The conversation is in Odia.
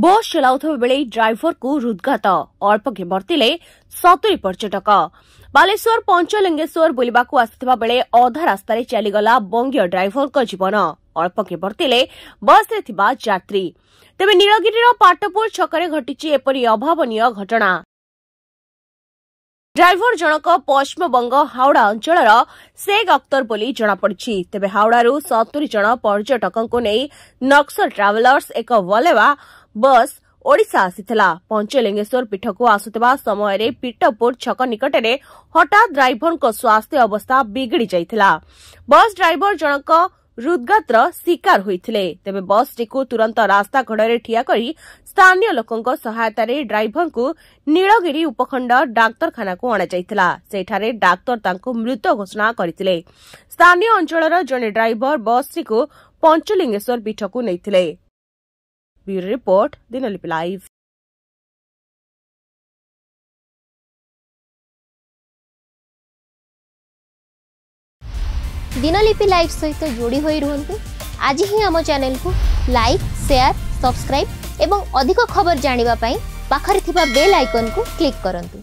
ବସ୍ ଚଲାଉଥିବା ବେଳେ ଡ୍ରାଇଭରକୁ ହୃଦ୍ଘାତ ଅଳ୍ପକେ ବର୍ତ୍ତିଲେ ସତୁରି ପର୍ଯ୍ୟଟକ ବାଲେଶ୍ୱର ପଞ୍ଚଲିଙ୍ଗେଶ୍ୱର ବୁଲିବାକୁ ଆସିଥିବା ବେଳେ ଅଧା ରାସ୍ତାରେ ଚାଲିଗଲା ବଙ୍ଗୀୟ ଡ୍ରାଇଭରଙ୍କ ଜୀବନ ଅଳ୍ପକେ ବର୍ତ୍ତିଲେ ବସ୍ରେ ଥିବା ଯାତ୍ରୀ ତେବେ ନୀଳଗିରିର ପାଟପୁର ଛକରେ ଘଟିଛି ଏପରି ଅଭାବନୀୟ ଘଟଣା ଡ୍ରାଇଭର ଜଣକ ପଶ୍ଚିମବଙ୍ଗ ହାଓଡ଼ା ଅଞ୍ଚଳର ଶେଖ୍ ଅଖତର ବୋଲି ଜଣାପଡ଼ିଛି ତେବେ ହାଓଡ଼ାରୁ ସତୁରି ଜଣ ପର୍ଯ୍ୟଟକଙ୍କୁ ନେଇ ନକ୍ସଲ ଟ୍ରାଭେଲର୍ସ ଏକ ବଲେବା ବସ୍ ଓଡ଼ିଶା ଆସିଥିଲା ପଞ୍ଚଲିଙ୍ଗେଶ୍ୱର ପୀଠକୁ ଆସୁଥିବା ସମୟରେ ପିଟପୁର ଛକ ନିକଟରେ ହଠାତ୍ ଡ୍ରାଇଭରଙ୍କ ସ୍ୱାସ୍ଥ୍ୟ ଅବସ୍ଥା ବିଗିଡ଼ି ଯାଇଥିଲା ବସ୍ ଡ୍ରାଇଭର ଜଣଙ୍କ ହୃଦ୍ଘାତର ଶିକାର ହୋଇଥିଲେ ତେବେ ବସ୍ଟିକୁ ତୁରନ୍ତ ରାସ୍ତା କଡ଼ରେ ଠିଆ କରି ସ୍ଥାନୀୟ ଲୋକଙ୍କ ସହାୟତାରେ ଡ୍ରାଇଭରଙ୍କୁ ନୀଳଗିରି ଉପଖଣ୍ଡ ଡାକ୍ତରଖାନାକୁ ଅଣାଯାଇଥିଲା ସେଠାରେ ଡାକ୍ତର ତାଙ୍କୁ ମୃତ ଘୋଷଣା କରିଥିଲେ ସ୍ଥାନୀୟ ଅଞ୍ଚଳର ଜଣେ ଡ୍ରାଇଭର ବସ୍ଟିକୁ ପଞ୍ଚଲିଙ୍ଗେଶ୍ୱର ପୀଠକୁ ନେଇଥିଲେ ब्यूरो रिपोर्ट दिनोलिप लाइव दिनोलिप लाइव सहित जोड़ी होई रहंतु आज ही हमो चैनल को लाइक शेयर सब्सक्राइब एवं अधिक खबर जानिबा पई पाखरथिबा बेल आइकन को क्लिक करंतु